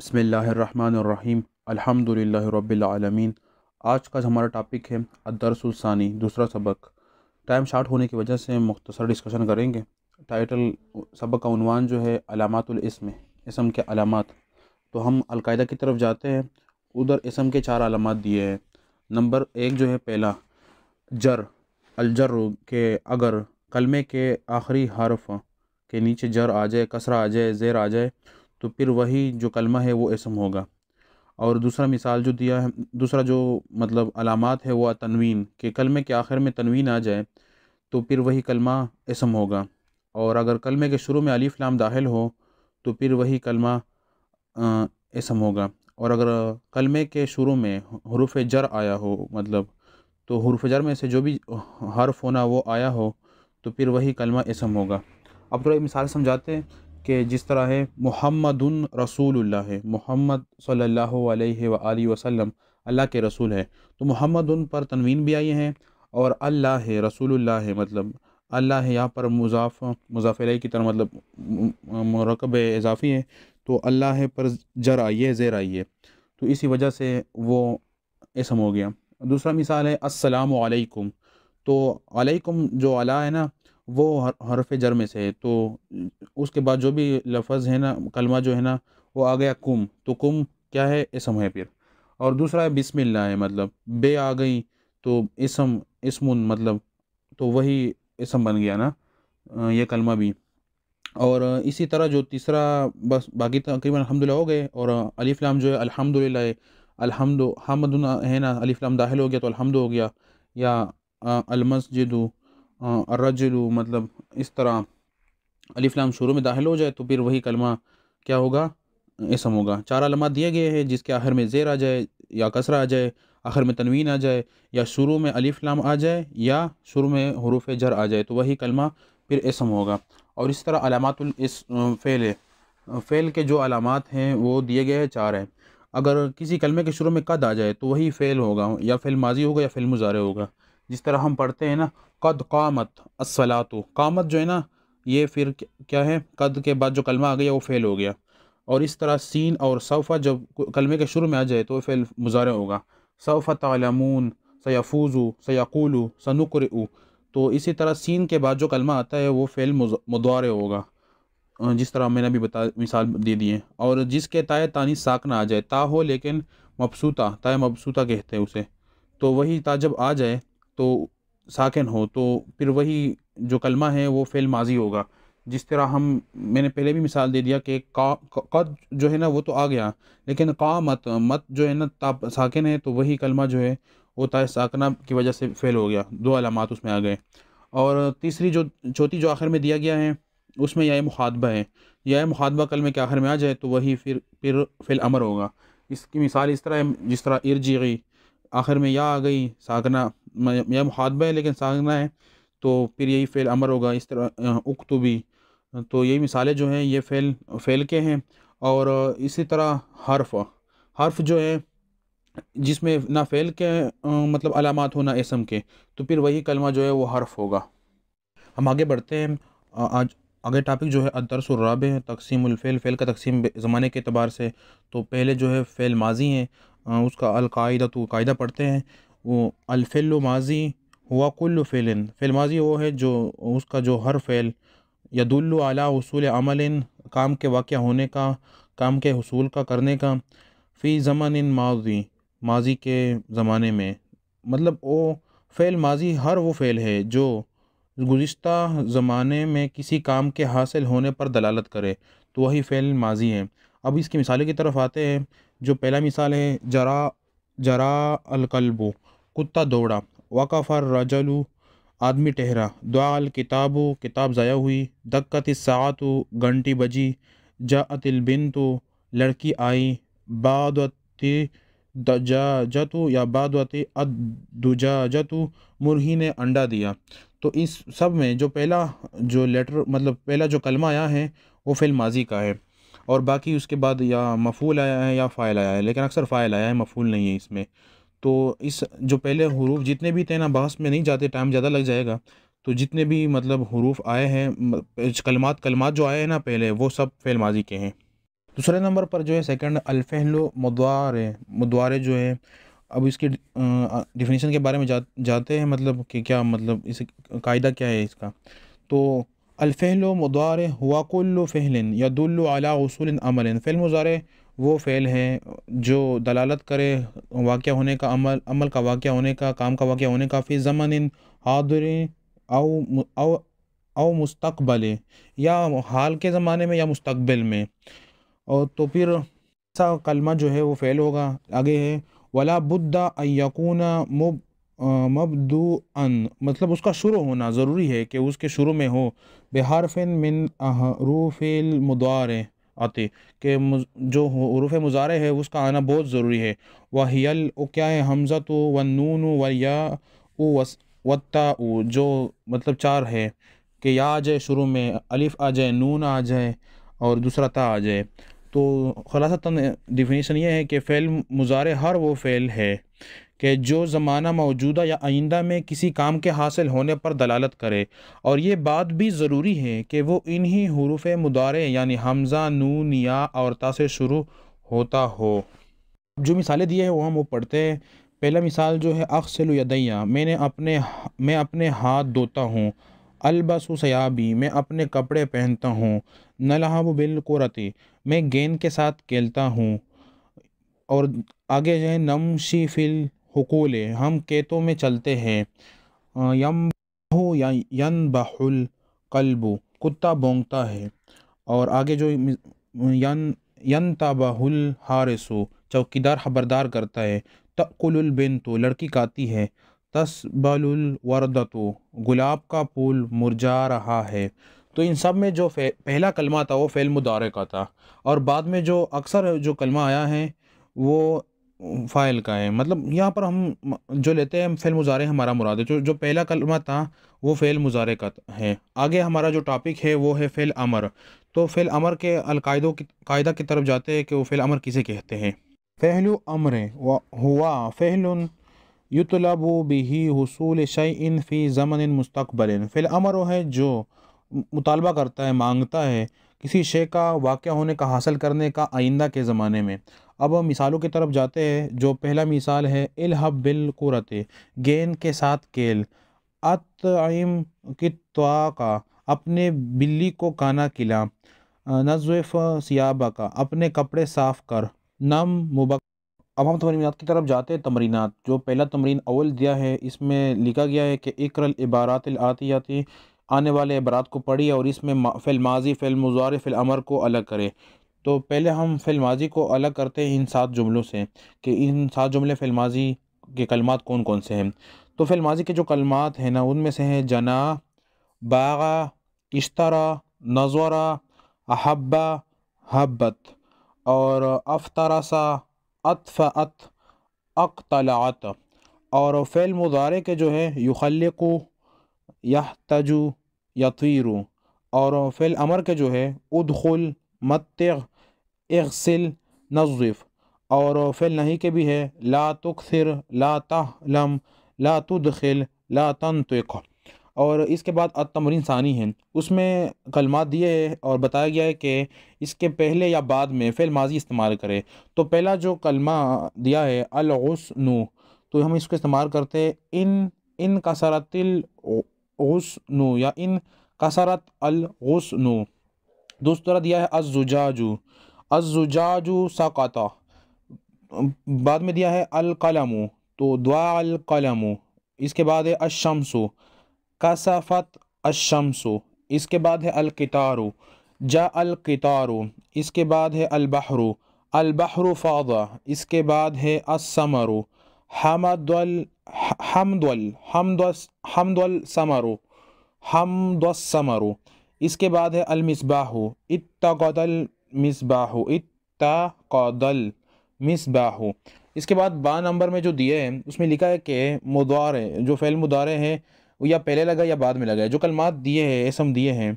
बसमीम् अलहमदिल्ला रबालमीन आज का हमारा टॉपिक है अदरसानी दूसरा सबक टाइम शार्ट होने की वजह से मुख्तसर डिस्कशन करेंगे टाइटल सबक का उनवान जो है अलामतुलस्म इसम के अलामत तो हम अलकायदा की तरफ जाते हैं उधर इसम के चार अलामत दिए हैं नंबर एक जो है पहला जर अलजर के अगर कलमे के आखिरी हरफ के नीचे जर आ जाए कसरा आ जाए ज़ेर आ जाए तो फिर वही जो कलमा है वो इसम होगा और दूसरा मिसाल जो दिया है दूसरा जो मतलब अलामत है वह तनवीन के कलमे के आखिर में तनवीन आ जाए तो फिर वही कलमा इसम होगा और अगर कलमे के शुरू में अलीफ लाम दाखिल हो तो फिर वही कलमा इसम होगा और अगर कलमे के शुरू में हरूफ जर आया हो मतलब तो हरूफ जर में से जो भी हर्फ होना वो आया हो तो फिर वही कलमा इसम होगा अब थोड़ा तो मिसाल समझाते हैं कि जिस तरह है मोहम्मद रसूल है मोहम्मद सल्ला वसम अल्लाह के रसूल है तो मोहम्मद पर तनवीन भी आई है और अल्लाह है रसूल है मतलब अल्लाह है यहाँ पर मुजाफ मुजाफर की तरह मतलब मरकब इजाफ़ी है तो अल्लाह है पर जर आई है ज़ेर आइए तो इसी वजह से वो ऐसा हो गया दूसरा मिसाल है असलकुम तो अलैकुम जो अला है ना वो हरफ जर में से है तो उसके बाद जो भी लफज है ना कलमा जो है ना वो आ गया कुम तो कुम क्या है इसम है फिर और दूसरा है बिसमिल्ला है मतलब बे आ गई तो इसम इसमुन मतलब तो वही इसम बन गया ना ये कलमा भी और इसी तरह जो तीसरा बस बाकी तकरीबन अलहमदिल्ला हो गए और अलीफ़लाम जो है अलहमदिल्ला अलहमद हमद है ना अलीफ़लाम दाखिल हो गया तो अलहमद हो गया या अलमसजद अर्रजू मतलब इस तरह अलीफ़लाम शुरू में दाखिल हो जाए तो फिर वही कलमा क्या होगा इसम होगा चार अलमात दिए गए हैं जिसके आखिर में ज़ेर आ जाए या कसरा आ जाए आखिर में तनवीन आ जाए या शुरू में अलीफ़लाम आ जाए या शुरू में हरूफ जर आ जाए तो वही कलमा फिर इसम होगा और इस तरह अलामतुल इस फ़ेल है फ़ेल के जो अलामत हैं वो दिए गए हैं चार हैं अगर किसी कलमे के शुरू में कद आ जाए तो वही फ़ेल होगा या फेल माजी होगा या फेल मुजारे होगा जिस तरह हम पढ़ते हैं ना कद कामत असलातो कामत जो है ना ये फिर क्या है कद के बाद जो कलमा आ गया वो फ़ेल हो गया और इस तरह सीन और सौफ़ा जब कलमे के शुरू में आ जाए तो फ़ेल मुजारे होगा सौफ़ा तलमून सयाफूज़ू सयाकूलू सनुकर तो इसी तरह सीन के बाद जो कलमा आता है वो फ़ेल मुदारे होगा जिस तरह मैंने अभी बता मिसाल दे दी है और जिसके ताय तानी साक ना आ जाए ता हो लेकिन मबसूता ताय मबसूता कहते हैं उसे तो वही ता जब आ जाए तो साकिन हो तो फिर वही जो कलमा है वो फेल माजी होगा जिस तरह हम मैंने पहले भी मिसाल दे दिया कि का, कद जो है ना वो तो आ गया लेकिन का मत मत जो है ना ताप साकिन है तो वही कलमा जो है वो ताय साकना की वजह से फेल हो गया दो अलामत उसमें आ गए और तीसरी जो चौथी जो आखिर में दिया गया है उसमें यह मुखातबा है यह मुखातबा कल में के आखिर में आ जाए तो वही फिर फिर फिल अमर होगा इसकी मिसाल इस तरह जिस तरह इर्जी गई आखिर में या आ गई साकना यह मुखातबा है लेकिन साकना है तो फिर यही फ़ेल अमर होगा इस तरह तो भी तो यही मिसालें जो हैं ये फ़ेल फ़ेल के हैं और इसी तरह हर्फ हर्फ जो है जिसमें ना फ़ेल के मतलब अलामत हो ना इसम के तो फिर वही कलमा जो है वो हर्फ होगा हम आगे बढ़ते हैं आज आगे टॉपिक जो है अदरसराब है तकसीम उलफ़ेल फ़ेल का तकसीम ज़माने के अतबार से तो पहले जो है फ़ेल माजी हैं उसका अलकायदा तो कायदा पढ़ते हैं वो अलफ़ेल माजी हुआ कुल्लु फ़ैलिन फ़िल माजी वो है जो उसका जो हर फ़ेल यदुल्लु आला उसूल अमलिन काम के वाक़ होने का काम के हसूल का करने का फ़ी जमन इन माजी माजी के ज़माने में मतलब वो फ़ेल माजी हर वो फ़ेल है जो गुज्त ज़माने में किसी काम के हासिल होने पर दलालत करे तो वही फ़ेल माजी है अब इसकी मिसालों की तरफ आते हैं जो पहला मिसाल है जरा जरा अलकलबो कुत्ता दौड़ा वक़फ़र रजलू आदमी ठहरा दुआल किताबो किताब ज़ाया हुई दक्कत सात घंटी बजी जातिल बिन तो लड़की आई बादत दजाजतु या बादवत अदुजाजतु मुरही ने अंडा दिया तो इस सब में जो पहला जो लेटर मतलब पहला जो कलमा आया है वो फिल माजी का है और बाकी उसके बाद या मफूल आया है या फ़ाइल आया है लेकिन अक्सर फ़ाइल आया है मफूल नहीं है इसमें तो इस जो पहले हरूफ जितने भी थे ना बहस में नहीं जाते टाइम ज़्यादा लग जाएगा तो जितने भी मतलब हरूफ आए हैं कलमात कलमात जो आए हैं ना पहले वो सब फेल माजी के हैं दूसरे नंबर पर जो है सेकंड अलफहलो मदवार मदवार जो है अब इसके डिफिनीशन के बारे में जा, जाते हैं मतलब कि क्या मतलब इस कायदा क्या है इसका तो अलफहलो मदार हुआकुल्ल फ़हलिन यदुल्ल अला उसूल अमलिन फेल मुज़ारे वो फ़ेल हैं जो दलालत करे वाक़ होने का अमल अमल का वाक़ होने का काम का वाक़ होने का फिर ज़मन इन अव अव मुस्तबल या हाल के ज़माने में या मुस्तबिल में और तो फिर ऐसा कलमा जो है वो फ़ेल होगा आगे है वला बुद्धा अकून मुब मबदू अन मतलब उसका शुरू होना ज़रूरी है कि उसके शुरू में हो बेहारफिन मिन रूफिल मुदार आते कि जो हरूफ मुजारे है उसका आना बहुत ज़रूरी है वाहियल वो क्या है हमज़ा तो व नून व या वत्ता जो मतलब चार है कि या आ जाए शुरू में अलिफ़ आ जाए नून आ जाए और दूसरा ता आ जाए तो खुलासा डिफिनीसन डिफिनीशन ये है कि फ़ैल मुजारे हर वो फ़ैल है कि जो ज़माना मौजूदा या आइंदा में किसी काम के हासिल होने पर दलालत करे और ये बात भी ज़रूरी है कि वो इन्हीं हरूफ मुदारे यानी हमज़ा नू निया और ता से शुरू होता हो जो मिसालें दिए हैं वो हम वो पढ़ते हैं पहला मिसाल जो है अक्सल यदैया मैंने अपने मैं अपने हाथ धोता हूँ अलबसु सयाबी मैं अपने कपड़े पहनता हूँ नलहब बिलकुरती मैं गेंद के साथ खेलता हूँ और आगे जो है नमशी फिल हकूल हम केतों में चलते हैं यम हो यान बहुल कल्बू कुत्ता बोंगता है और आगे जो यन यन तबाहुल हारिसो चौकीदार खबरदार करता है बिन तो लड़की काती है तस्बलुल वर्दतो गुलाब का फूल मुरझा रहा है तो इन सब में जो पहला कलमा था वो फेल मुदारे का था और बाद में जो अक्सर जो कलमा आया है वो फ़ाइल का है मतलब यहाँ पर हम जो लेते हैं फ़ेल मुजारे हमारा मुराद है जो जो पहला कलमा था वो फ़ेल मुजारे का है आगे हमारा जो टॉपिक है वो है फ़ेल अमर तो फ़ेल अमर के अलकायदों की कायदा की तरफ जाते हैं कि वो फ़ेल अमर किसे कहते हैं फ़हल अमर हुआ फेहल युतलब बिही हसूल शैन फ़ी ज़मन मुस्तबल फ़िल अमर वो है जो मुतालबा करता है मांगता है किसी शे का वाक़ होने का हासिल करने का आइंदा के ज़माने में अब हम मिसालों की तरफ जाते हैं जो पहला मिसाल है इलहब बिल कुरत गेंद के साथ केल अतम की का अपने बिल्ली को काना किला नजफ सियाबा का अपने कपड़े साफ़ कर नम मुबक अब हम तमरीनात की तरफ जाते हैं तमरीनात जो पहला तमरीन अवल दिया है इसमें लिखा गया है कि इकरल इबारात आती आती आने वाले इबारात को पढ़िए और इसमें फ़िल माजी फ़िल मुजार फ़िल अमर को अलग करें तो पहले हम फिल्माज़ी को अलग करते हैं इन सात जुमलों से कि इन सात जुमले फ़िलमाजी के कलमात कौन कौन से हैं तो फिल्माजी के जो कलमात हैं ना उनमें से हैं जना बागा इश्तरा नजरा अहब्बा हब्बत और अफ्तरसा अतफ़त अकतलात और फ़ैल मुजारे के जो है युखलकु यह तजु यतीरु और फ़ैल अमर के जो है उदखुल मत इगसिल नजीफ़ और फ़िल नहीं के भी है ला तुखिर ला तहलम ला तुदखिल ला और इसके बाद अतमरीन सानी है उसमें कलमा दिए है और बताया गया है कि इसके पहले या बाद में फ़िल माजी इस्तेमाल करें तो पहला जो कलमा दिया है अलगसनु तो हम इसको इस्तेमाल करते हैं इन इन कसरतिल या इन कसरत अलगसनु दूसरा दिया है अजुजाजू अजुजाजू सकाता बाद में दिया है अलकलमु तो द्वालकलमु इसके बाद है अशमसो कसफत अशमसु इसके बाद है अलकितारु जा अलकितारु इसके बाद है अलबहरु अलबहरु फ़ादा इसके बाद है असमरु हमदल हमदल हमदल समरो हमदल समरो इसके बाद है अलमिसबाहु इतल मिसबाहु इतल मिसबाहु इसके बाद बा नंबर में जो दिए हैं उसमें लिखा है कि मुदारे जो फ़ैल मुदारे हैं या पहले लगा या बाद में लगा है जो कलमात दिए हैं एसम दिए हैं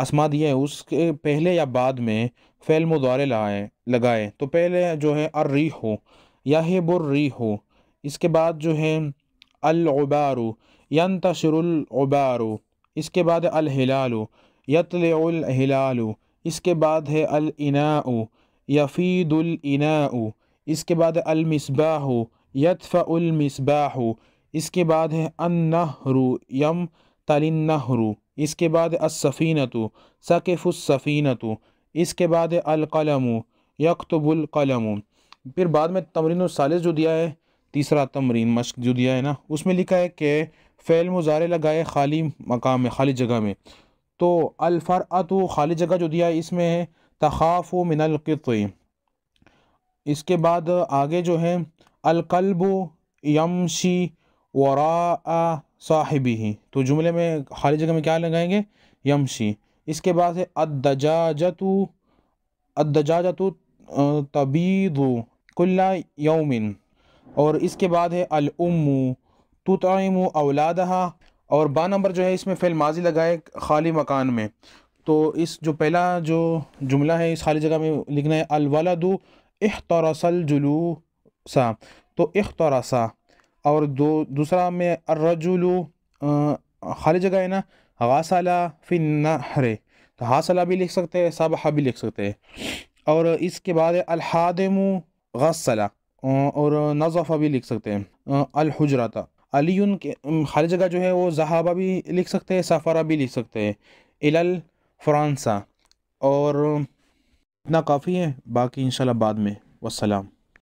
असमा दिए हैं उसके पहले या बाद में फ़ैल मुदारे लगाए लगाए तो पहले जो है अर्री हो या है बुर्री हो इसके बाद जो है अलबारो यन तशरुलबारू इसके बाद अलहिलालू यतलहिलालु इसके बाद है अलनाऊ यफ़ीदुलनाऊ इसके बाद अलमसबाह यतफ़ामसबाह इसके बाद है अन्नहरू यम तलन्नहरू इसके बाद असफ़ीनतु सकेफ़ुसफ़ीनतु इसके बाद अलकलम यकतबुलकलम फिर बाद में तमरीन सालिस जो दिया है तीसरा तमरीन मश्क जो दिया है ना उसमें लिखा है कि फ़ैल मुजारे लगाए खाली मकाम में खाली जगह में तो अतु खाली जगह जो दिया है इसमें है तखाफ़ मिनलक़ी इसके बाद आगे जो है अलकल्ब यमशी वरा साहिबी ही तो जुमले में खाली जगह में क्या लगाएंगे यमशी इसके बाद है अदजाजतु अदजाजतु तबीद कुल्ला यौमिन और इसके बाद है अलउम्मु तुतम अवलादहा और बा नंबर जो है इसमें फ़ैल माजी लगाए खाली मकान में तो इस जो पहला जो जुमला है इस खाली जगह में लिखना है अलवलदु अहतरसल जुलूसा तो अहतरसा और दो दूसरा में अर्रजुलु खाली जगह है ना गासला फिन हरे तो हासला भी लिख सकते हैं सबहा भी लिख सकते हैं और इसके बाद अलहादम गसला और नजफ़ा भी लिख सकते हैं था अली के हर जगह जो है वो जहाबा भी लिख सकते हैं सफ़ारा भी लिख सकते हैं इलल फ्रांसा और इतना काफ़ी है बाकी इंशाल्लाह बाद में वसलाम